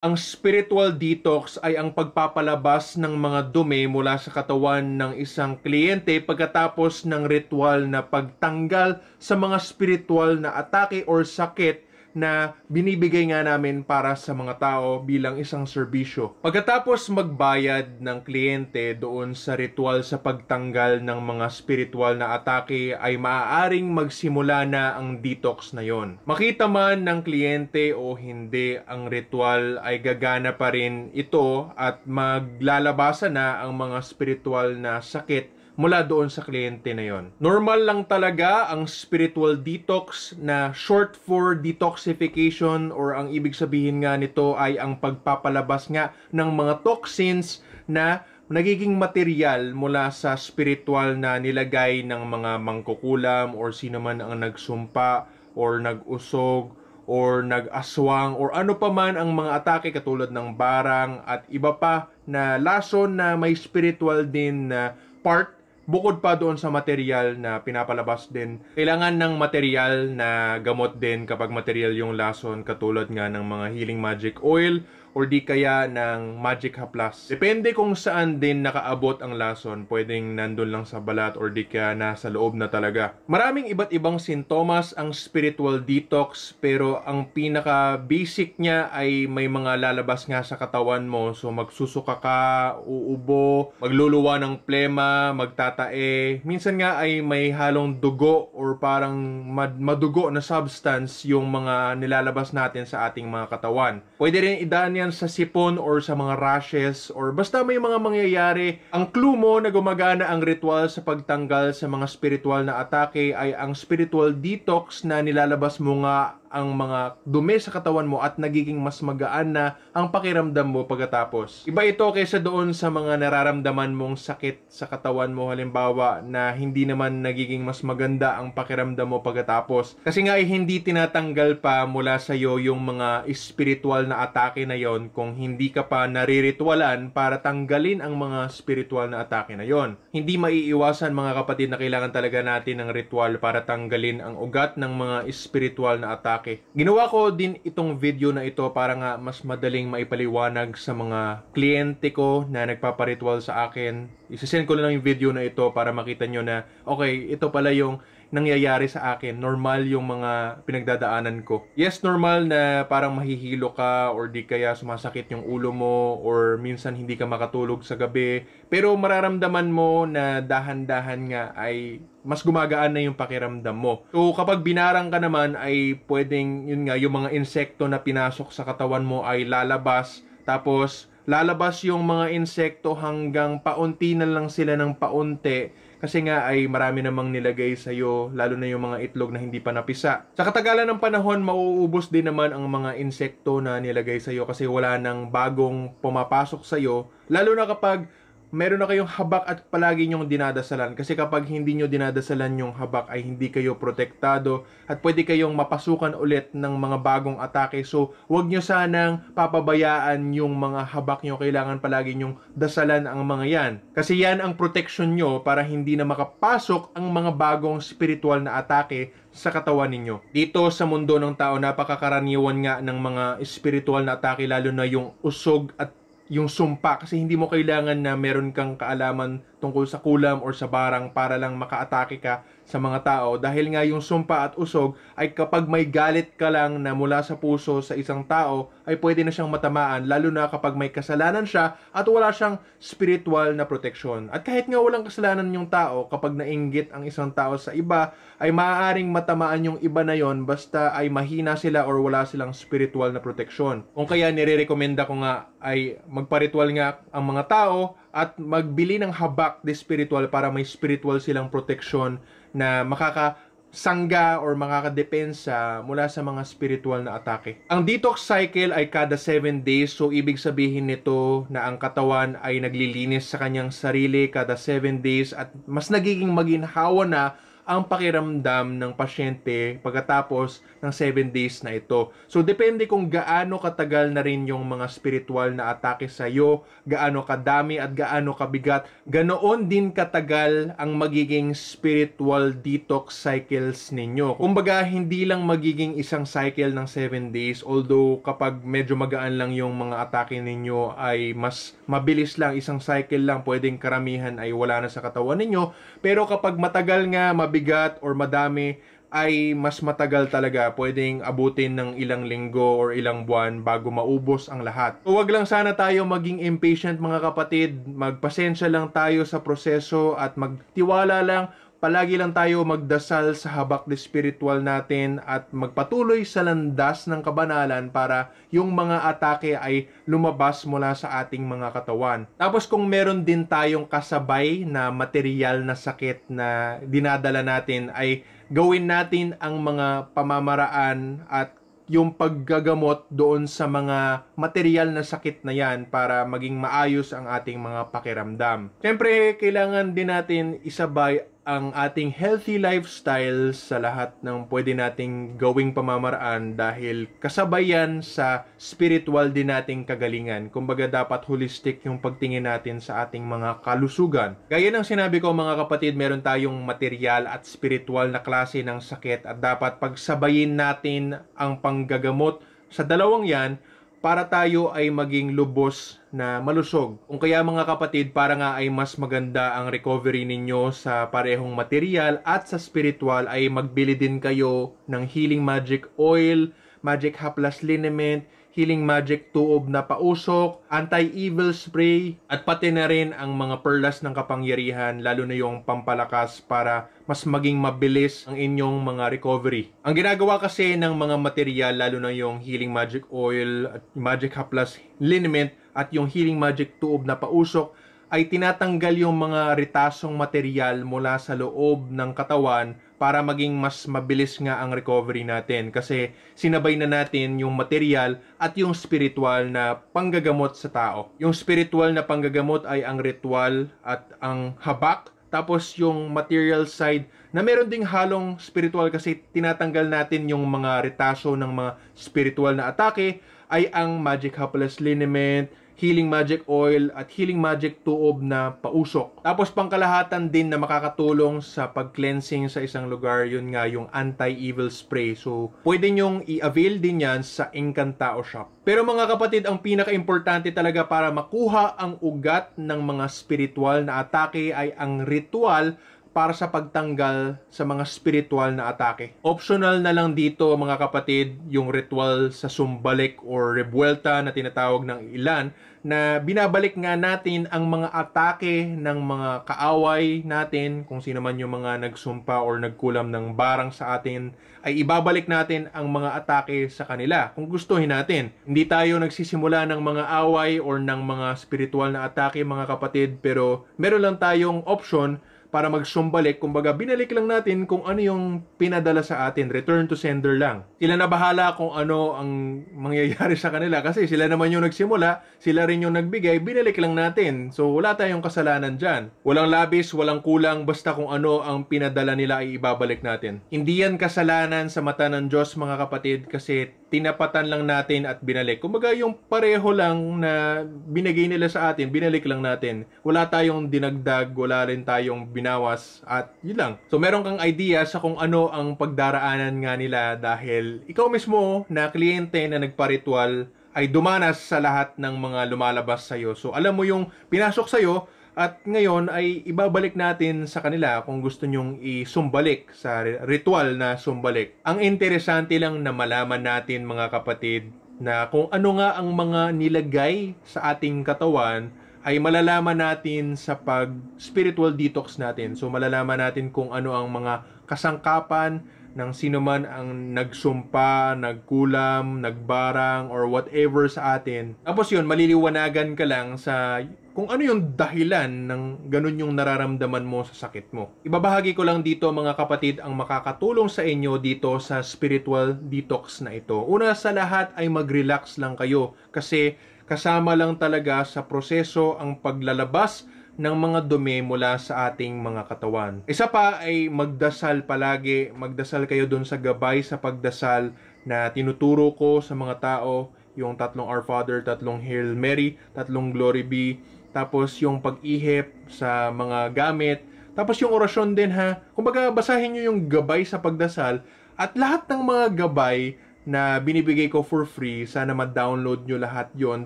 Ang spiritual detox ay ang pagpapalabas ng mga dumi mula sa katawan ng isang kliyente pagkatapos ng ritual na pagtanggal sa mga spiritual na atake or sakit na binibigay nga namin para sa mga tao bilang isang serbisyo. Pagkatapos magbayad ng kliyente doon sa ritual sa pagtanggal ng mga spiritual na atake ay maaaring magsimula na ang detox na yon. Makita man ng kliyente o hindi ang ritual ay gagana pa rin ito at maglalabasan na ang mga spiritual na sakit mula doon sa kliyente na yon. Normal lang talaga ang spiritual detox na short for detoxification or ang ibig sabihin nga nito ay ang pagpapalabas nga ng mga toxins na nagiging material mula sa spiritual na nilagay ng mga mangkukulam or sino man ang nagsumpa or nagusog or nag-aswang or ano pa man ang mga atake katulad ng barang at iba pa na lason na may spiritual din na part bukod pa doon sa material na pinapalabas din, kailangan ng material na gamot din kapag material yung lason katulad nga ng mga healing magic oil or di kaya ng Magic Haplas. Depende kung saan din nakaabot ang lason, pwedeng nandun lang sa balat or di kaya nasa loob na talaga. Maraming iba't ibang sintomas ang spiritual detox pero ang pinaka basic niya ay may mga lalabas nga sa katawan mo so magsusuka ka, uubo, magluluwa ng plema, magtatae. Minsan nga ay may halong dugo or parang mad- madugo na substance yung mga nilalabas natin sa ating mga katawan. Pwede rin idaan yan sa sipon or sa mga rashes or basta may mga mangyayari. Ang clue mo na gumagana ang ritual sa pagtanggal sa mga spiritual na atake ay ang spiritual detox na nilalabas mo nga ang mga dumi sa katawan mo at nagiging mas magaan na ang pakiramdam mo pagkatapos. Iba ito kaysa doon sa mga nararamdaman mong sakit sa katawan mo halimbawa na hindi naman nagiging mas maganda ang pakiramdam mo pagkatapos. Kasi nga ay eh, hindi tinatanggal pa mula sa iyo yung mga spiritual na atake na yon kung hindi ka pa nariritualan para tanggalin ang mga spiritual na atake na yon. Hindi maiiwasan mga kapatid na kailangan talaga natin ng ritual para tanggalin ang ugat ng mga spiritual na atake atake. Ginawa ko din itong video na ito para nga mas madaling maipaliwanag sa mga kliyente ko na nagpaparitual sa akin. Isisend ko lang yung video na ito para makita nyo na okay, ito pala yung nangyayari sa akin. Normal yung mga pinagdadaanan ko. Yes, normal na parang mahihilo ka or di kaya sumasakit yung ulo mo or minsan hindi ka makatulog sa gabi. Pero mararamdaman mo na dahan-dahan nga ay mas gumagaan na yung pakiramdam mo. So kapag binarang ka naman ay pwedeng yun nga yung mga insekto na pinasok sa katawan mo ay lalabas tapos lalabas yung mga insekto hanggang paunti na lang sila ng paunti kasi nga ay marami namang nilagay sa iyo lalo na yung mga itlog na hindi pa napisa. Sa katagalan ng panahon, mauubos din naman ang mga insekto na nilagay sa iyo kasi wala nang bagong pumapasok sa iyo lalo na kapag meron na kayong habak at palagi nyong dinadasalan. Kasi kapag hindi nyo dinadasalan yung habak ay hindi kayo protektado at pwede kayong mapasukan ulit ng mga bagong atake. So, wag nyo sanang papabayaan yung mga habak nyo. Kailangan palagi nyong dasalan ang mga yan. Kasi yan ang protection nyo para hindi na makapasok ang mga bagong spiritual na atake sa katawan ninyo. Dito sa mundo ng tao, napakakaraniwan nga ng mga spiritual na atake lalo na yung usog at yung sumpa kasi hindi mo kailangan na meron kang kaalaman tungkol sa kulam or sa barang para lang makaatake ka sa mga tao dahil nga yung sumpa at usog ay kapag may galit ka lang na mula sa puso sa isang tao ay pwede na siyang matamaan lalo na kapag may kasalanan siya at wala siyang spiritual na protection. At kahit nga walang kasalanan yung tao kapag nainggit ang isang tao sa iba ay maaaring matamaan yung iba na yon basta ay mahina sila or wala silang spiritual na protection. Kung kaya nirerekomenda ko nga ay magparitual nga ang mga tao at magbili ng habak de spiritual para may spiritual silang protection na makaka sangga or makakadepensa mula sa mga spiritual na atake. Ang detox cycle ay kada 7 days so ibig sabihin nito na ang katawan ay naglilinis sa kanyang sarili kada 7 days at mas nagiging maginhawa na ang pakiramdam ng pasyente pagkatapos ng 7 days na ito. So depende kung gaano katagal na rin yung mga spiritual na atake sa iyo, gaano kadami at gaano kabigat, ganoon din katagal ang magiging spiritual detox cycles ninyo. Kumbaga hindi lang magiging isang cycle ng 7 days although kapag medyo magaan lang yung mga atake ninyo ay mas mabilis lang isang cycle lang pwedeng karamihan ay wala na sa katawan ninyo pero kapag matagal nga mabig mabigat or madami ay mas matagal talaga pwedeng abutin ng ilang linggo or ilang buwan bago maubos ang lahat. So, wag lang sana tayo maging impatient mga kapatid, magpasensya lang tayo sa proseso at magtiwala lang palagi lang tayo magdasal sa habak ni spiritual natin at magpatuloy sa landas ng kabanalan para yung mga atake ay lumabas mula sa ating mga katawan. Tapos kung meron din tayong kasabay na material na sakit na dinadala natin ay gawin natin ang mga pamamaraan at yung paggagamot doon sa mga material na sakit na yan para maging maayos ang ating mga pakiramdam. Siyempre, kailangan din natin isabay ang ating healthy lifestyle sa lahat ng pwede nating gawing pamamaraan dahil kasabay yan sa spiritual din nating kagalingan. Kumbaga dapat holistic yung pagtingin natin sa ating mga kalusugan. Gaya ng sinabi ko mga kapatid, meron tayong material at spiritual na klase ng sakit at dapat pagsabayin natin ang panggagamot sa dalawang yan para tayo ay maging lubos na malusog. Kung kaya mga kapatid, para nga ay mas maganda ang recovery ninyo sa parehong material at sa spiritual ay magbili din kayo ng healing magic oil, magic haplas liniment, healing magic tuob na pausok, anti-evil spray, at pati na rin ang mga perlas ng kapangyarihan, lalo na yung pampalakas para mas maging mabilis ang inyong mga recovery. Ang ginagawa kasi ng mga material, lalo na yung healing magic oil, at magic plus liniment, at yung healing magic tuob na pausok, ay tinatanggal yung mga ritasong material mula sa loob ng katawan para maging mas mabilis nga ang recovery natin kasi sinabay na natin yung material at yung spiritual na panggagamot sa tao. Yung spiritual na panggagamot ay ang ritual at ang habak tapos yung material side na meron ding halong spiritual kasi tinatanggal natin yung mga retaso ng mga spiritual na atake ay ang magic hapless liniment, Healing Magic Oil at Healing Magic Tuob na pausok. Tapos pangkalahatan din na makakatulong sa pag-cleansing sa isang lugar, yun nga yung Anti-Evil Spray. So, pwede nyong i-avail din yan sa Encantao Shop. Pero mga kapatid, ang pinaka-importante talaga para makuha ang ugat ng mga spiritual na atake ay ang ritual para sa pagtanggal sa mga spiritual na atake. Optional na lang dito mga kapatid yung ritual sa sumbalik or rebuelta na tinatawag ng ilan na binabalik nga natin ang mga atake ng mga kaaway natin kung sino man yung mga nagsumpa or nagkulam ng barang sa atin ay ibabalik natin ang mga atake sa kanila kung gustuhin natin. Hindi tayo nagsisimula ng mga away or ng mga spiritual na atake mga kapatid pero meron lang tayong option para magsumbalik. Kumbaga, binalik lang natin kung ano yung pinadala sa atin. Return to sender lang. Sila na bahala kung ano ang mangyayari sa kanila kasi sila naman yung nagsimula, sila rin yung nagbigay, binalik lang natin. So, wala tayong kasalanan dyan. Walang labis, walang kulang, basta kung ano ang pinadala nila ay ibabalik natin. Hindi yan kasalanan sa mata ng Diyos, mga kapatid, kasi tinapatan lang natin at binalik. Kumbaga, yung pareho lang na binigay nila sa atin, binalik lang natin. Wala tayong dinagdag, wala rin tayong binalik binawas at yun lang. So meron kang idea sa kung ano ang pagdaraanan nga nila dahil ikaw mismo na kliyente na nagparitual ay dumanas sa lahat ng mga lumalabas sa'yo. So alam mo yung pinasok sa'yo at ngayon ay ibabalik natin sa kanila kung gusto nyong isumbalik sa ritual na sumbalik. Ang interesante lang na malaman natin mga kapatid na kung ano nga ang mga nilagay sa ating katawan ay malalaman natin sa pag spiritual detox natin. So malalaman natin kung ano ang mga kasangkapan ng sino man ang nagsumpa, nagkulam, nagbarang, or whatever sa atin. Tapos yun, maliliwanagan ka lang sa kung ano yung dahilan ng ganun yung nararamdaman mo sa sakit mo. Ibabahagi ko lang dito mga kapatid ang makakatulong sa inyo dito sa spiritual detox na ito. Una sa lahat ay mag-relax lang kayo kasi kasama lang talaga sa proseso ang paglalabas ng mga dumi mula sa ating mga katawan. Isa pa ay magdasal palagi. Magdasal kayo dun sa gabay sa pagdasal na tinuturo ko sa mga tao. Yung tatlong Our Father, tatlong Hail Mary, tatlong Glory Be, tapos yung pag-ihip sa mga gamit, tapos yung orasyon din ha. Kumbaga basahin niyo yung gabay sa pagdasal at lahat ng mga gabay na binibigay ko for free, sana ma-download nyo lahat yon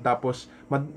Tapos,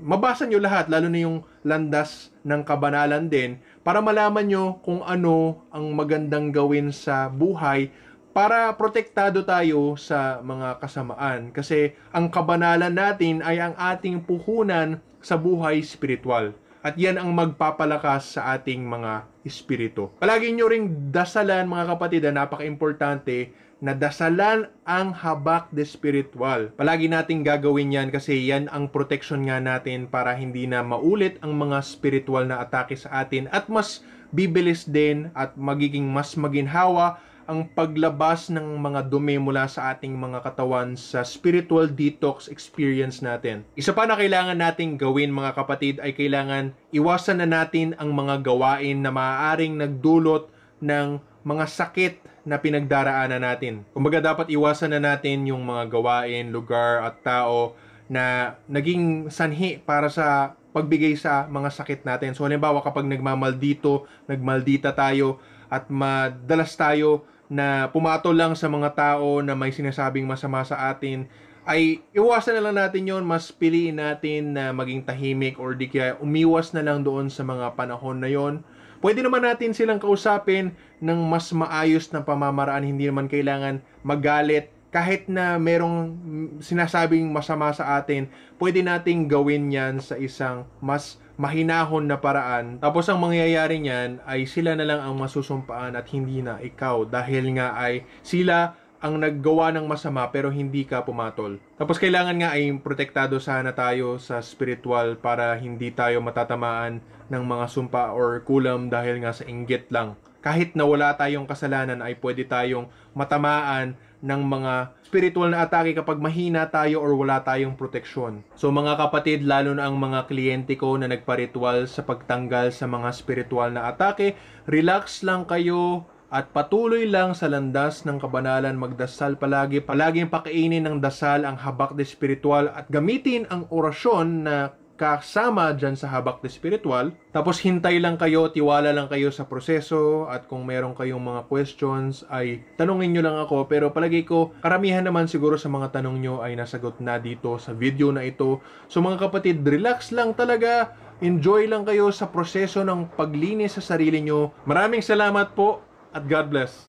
mabasa nyo lahat, lalo na yung landas ng kabanalan din, para malaman nyo kung ano ang magandang gawin sa buhay para protektado tayo sa mga kasamaan. Kasi ang kabanalan natin ay ang ating puhunan sa buhay spiritual. At yan ang magpapalakas sa ating mga espiritu. Palagi nyo ring dasalan mga kapatid na napaka-importante na dasalan ang habak de spiritual. Palagi nating gagawin yan kasi yan ang protection nga natin para hindi na maulit ang mga spiritual na atake sa atin at mas bibilis din at magiging mas maginhawa ang paglabas ng mga dumi mula sa ating mga katawan sa spiritual detox experience natin. Isa pa na kailangan nating gawin mga kapatid ay kailangan iwasan na natin ang mga gawain na maaaring nagdulot ng mga sakit na pinagdaraanan natin. Kumbaga dapat iwasan na natin yung mga gawain, lugar at tao na naging sanhi para sa pagbigay sa mga sakit natin. So halimbawa kapag nagmamaldito, nagmaldita tayo at madalas tayo na pumato lang sa mga tao na may sinasabing masama sa atin ay iwasan na lang natin yon mas piliin natin na maging tahimik or di kaya umiwas na lang doon sa mga panahon na yon pwede naman natin silang kausapin ng mas maayos na pamamaraan hindi naman kailangan magalit kahit na merong sinasabing masama sa atin, pwede nating gawin yan sa isang mas mahinahon na paraan. Tapos ang mangyayari niyan ay sila na lang ang masusumpaan at hindi na ikaw dahil nga ay sila ang naggawa ng masama pero hindi ka pumatol. Tapos kailangan nga ay protektado sana tayo sa spiritual para hindi tayo matatamaan ng mga sumpa or kulam dahil nga sa inggit lang. Kahit na wala tayong kasalanan ay pwede tayong matamaan ng mga spiritual na atake kapag mahina tayo or wala tayong proteksyon. So mga kapatid, lalo na ang mga kliyente ko na nagparitual sa pagtanggal sa mga spiritual na atake, relax lang kayo at patuloy lang sa landas ng kabanalan magdasal palagi. Palaging pakainin ng dasal ang habak de spiritual at gamitin ang orasyon na kasama dyan sa habak na spiritual. Tapos hintay lang kayo, tiwala lang kayo sa proseso at kung meron kayong mga questions ay tanungin nyo lang ako. Pero palagi ko, karamihan naman siguro sa mga tanong nyo ay nasagot na dito sa video na ito. So mga kapatid, relax lang talaga. Enjoy lang kayo sa proseso ng paglinis sa sarili nyo. Maraming salamat po at God bless.